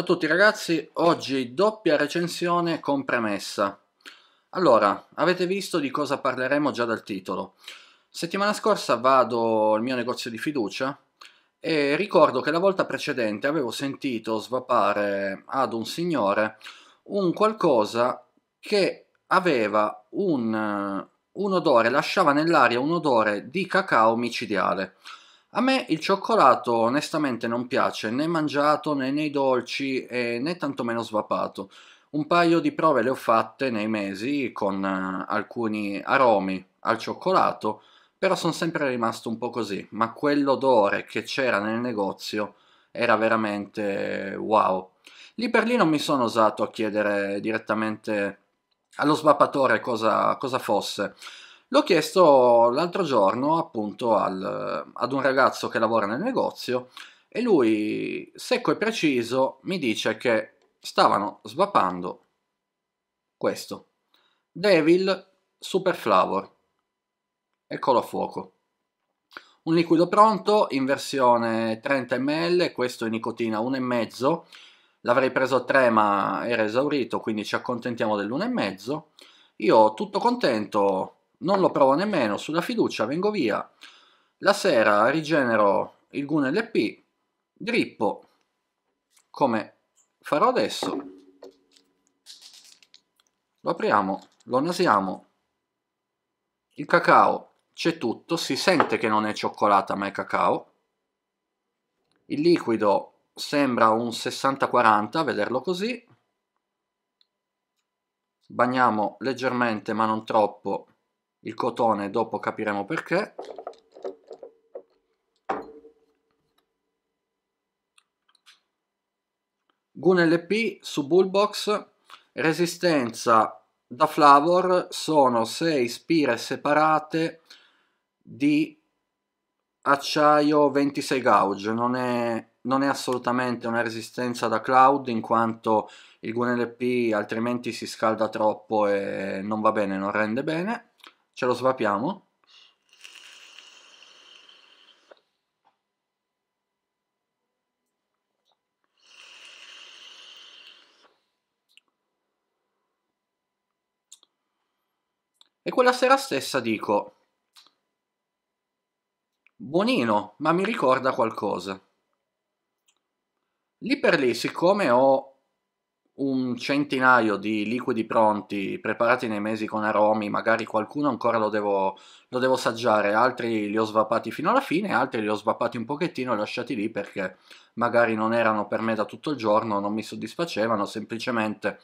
Ciao a tutti ragazzi, oggi doppia recensione con premessa. Allora, avete visto di cosa parleremo già dal titolo. Settimana scorsa vado al mio negozio di fiducia e ricordo che la volta precedente avevo sentito svapare ad un signore un qualcosa che aveva un, un odore, lasciava nell'aria un odore di cacao micidiale. A me il cioccolato onestamente non piace né mangiato né nei dolci e né tantomeno svapato. Un paio di prove le ho fatte nei mesi con eh, alcuni aromi al cioccolato, però sono sempre rimasto un po' così, ma quell'odore che c'era nel negozio era veramente wow. Lì per lì non mi sono osato a chiedere direttamente allo svapatore cosa, cosa fosse. L'ho chiesto l'altro giorno appunto al, ad un ragazzo che lavora nel negozio e lui, secco e preciso, mi dice che stavano svapando questo. Devil Super Flavor. Eccolo a fuoco. Un liquido pronto in versione 30 ml, questo è nicotina 1,5. L'avrei preso 3 ma era esaurito, quindi ci accontentiamo dell'1,5. Io tutto contento, non lo provo nemmeno, sulla fiducia vengo via, la sera rigenero il Gun LP, drippo, come farò adesso, lo apriamo, lo nasiamo, il cacao c'è tutto, si sente che non è cioccolata ma è cacao, il liquido sembra un 60-40 a vederlo così, bagniamo leggermente ma non troppo il cotone, dopo capiremo perché. Gun LP su Bullbox, resistenza da Flavor sono 6 spire separate di acciaio 26 gauge, non è, non è assolutamente una resistenza da cloud in quanto il Gun LP altrimenti si scalda troppo e non va bene, non rende bene ce lo svapiamo. E quella sera stessa dico, buonino, ma mi ricorda qualcosa. Lì per lì, siccome ho un centinaio di liquidi pronti preparati nei mesi con aromi, magari qualcuno ancora lo devo, lo devo assaggiare, altri li ho svapati fino alla fine, altri li ho svapati un pochettino e lasciati lì perché magari non erano per me da tutto il giorno, non mi soddisfacevano, semplicemente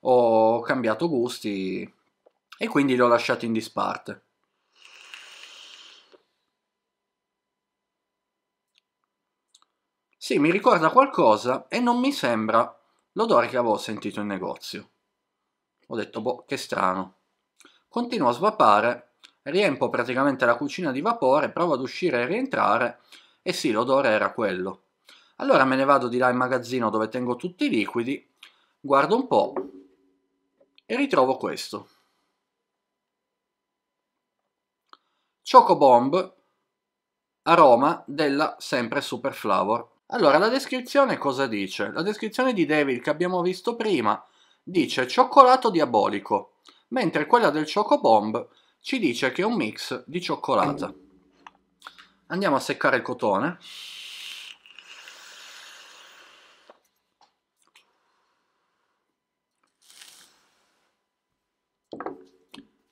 ho cambiato gusti e quindi li ho lasciati in disparte. Sì, mi ricorda qualcosa e non mi sembra l'odore che avevo sentito in negozio. Ho detto, boh, che strano. Continuo a svapare, riempo praticamente la cucina di vapore, provo ad uscire e rientrare, e sì, l'odore era quello. Allora me ne vado di là in magazzino dove tengo tutti i liquidi, guardo un po' e ritrovo questo. Choco aroma della sempre Super Flavor allora, la descrizione cosa dice? La descrizione di Devil che abbiamo visto prima dice cioccolato diabolico, mentre quella del Chocobomb ci dice che è un mix di cioccolata. Andiamo a seccare il cotone.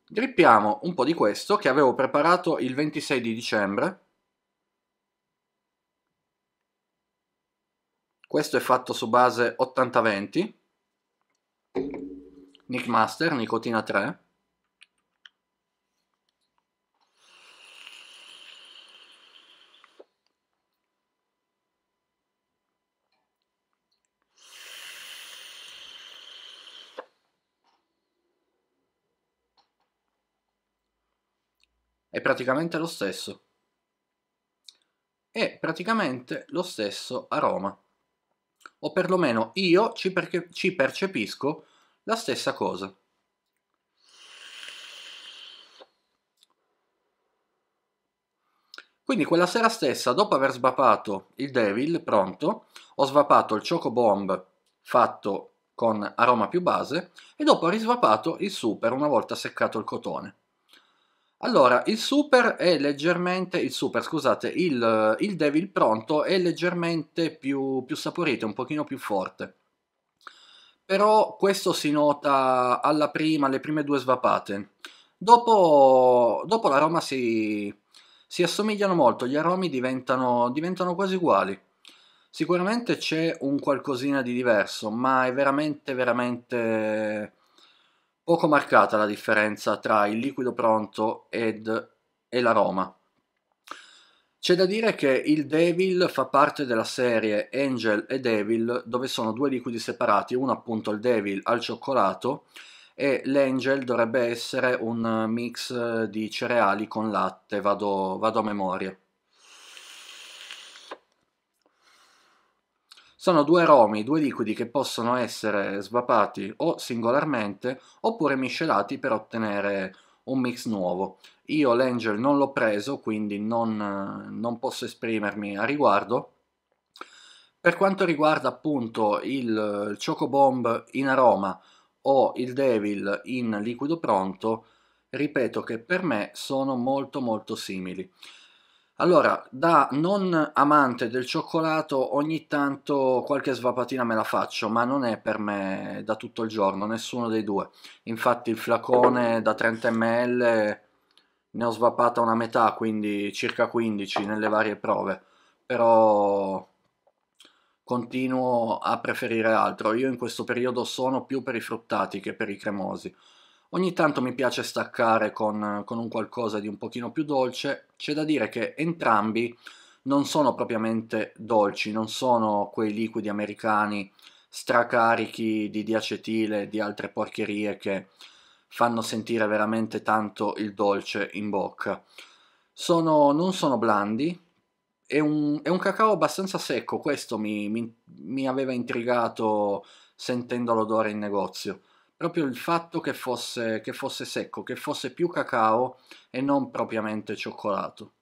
Grippiamo un po' di questo che avevo preparato il 26 di dicembre Questo è fatto su base 80-20, Nick Master, nicotina 3. È praticamente lo stesso. È praticamente lo stesso aroma o perlomeno io ci, perche- ci percepisco la stessa cosa. Quindi quella sera stessa, dopo aver svapato il Devil pronto, ho svapato il Choco Bomb fatto con aroma più base e dopo ho risvapato il Super una volta seccato il cotone. Allora, il super è leggermente, il super scusate, il, il devil pronto è leggermente più, più saporito, un pochino più forte. Però questo si nota alla prima, alle prime due svapate. Dopo, dopo l'aroma si, si assomigliano molto, gli aromi diventano, diventano quasi uguali. Sicuramente c'è un qualcosina di diverso, ma è veramente, veramente Poco marcata la differenza tra il liquido pronto ed, e l'aroma. C'è da dire che il Devil fa parte della serie Angel e Devil, dove sono due liquidi separati, uno appunto il Devil al cioccolato e l'Angel dovrebbe essere un mix di cereali con latte, vado, vado a memoria. Sono due aromi, due liquidi che possono essere svapati o singolarmente oppure miscelati per ottenere un mix nuovo. Io l'Angel non l'ho preso, quindi non, non posso esprimermi a riguardo. Per quanto riguarda appunto il Chocobomb in aroma o il Devil in liquido pronto, ripeto che per me sono molto molto simili. Allora, da non amante del cioccolato, ogni tanto qualche svapatina me la faccio, ma non è per me da tutto il giorno, nessuno dei due. Infatti il flacone da 30 ml ne ho svapata una metà, quindi circa 15 nelle varie prove, però continuo a preferire altro. Io in questo periodo sono più per i fruttati che per i cremosi. Ogni tanto mi piace staccare con, con un qualcosa di un pochino più dolce, c'è da dire che entrambi non sono propriamente dolci, non sono quei liquidi americani stracarichi di diacetile e di altre porcherie che fanno sentire veramente tanto il dolce in bocca. Sono, non sono blandi, è un, è un, cacao abbastanza secco, questo mi, mi, mi aveva intrigato sentendo l'odore in negozio proprio il fatto che fosse, che fosse secco, che fosse più cacao e non propriamente cioccolato.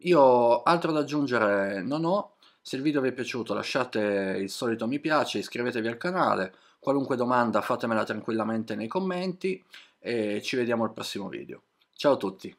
Io altro da aggiungere non ho, se il video vi è piaciuto lasciate il solito mi piace, iscrivetevi al canale, qualunque domanda fatemela tranquillamente nei commenti e ci vediamo al prossimo video. Ciao a tutti!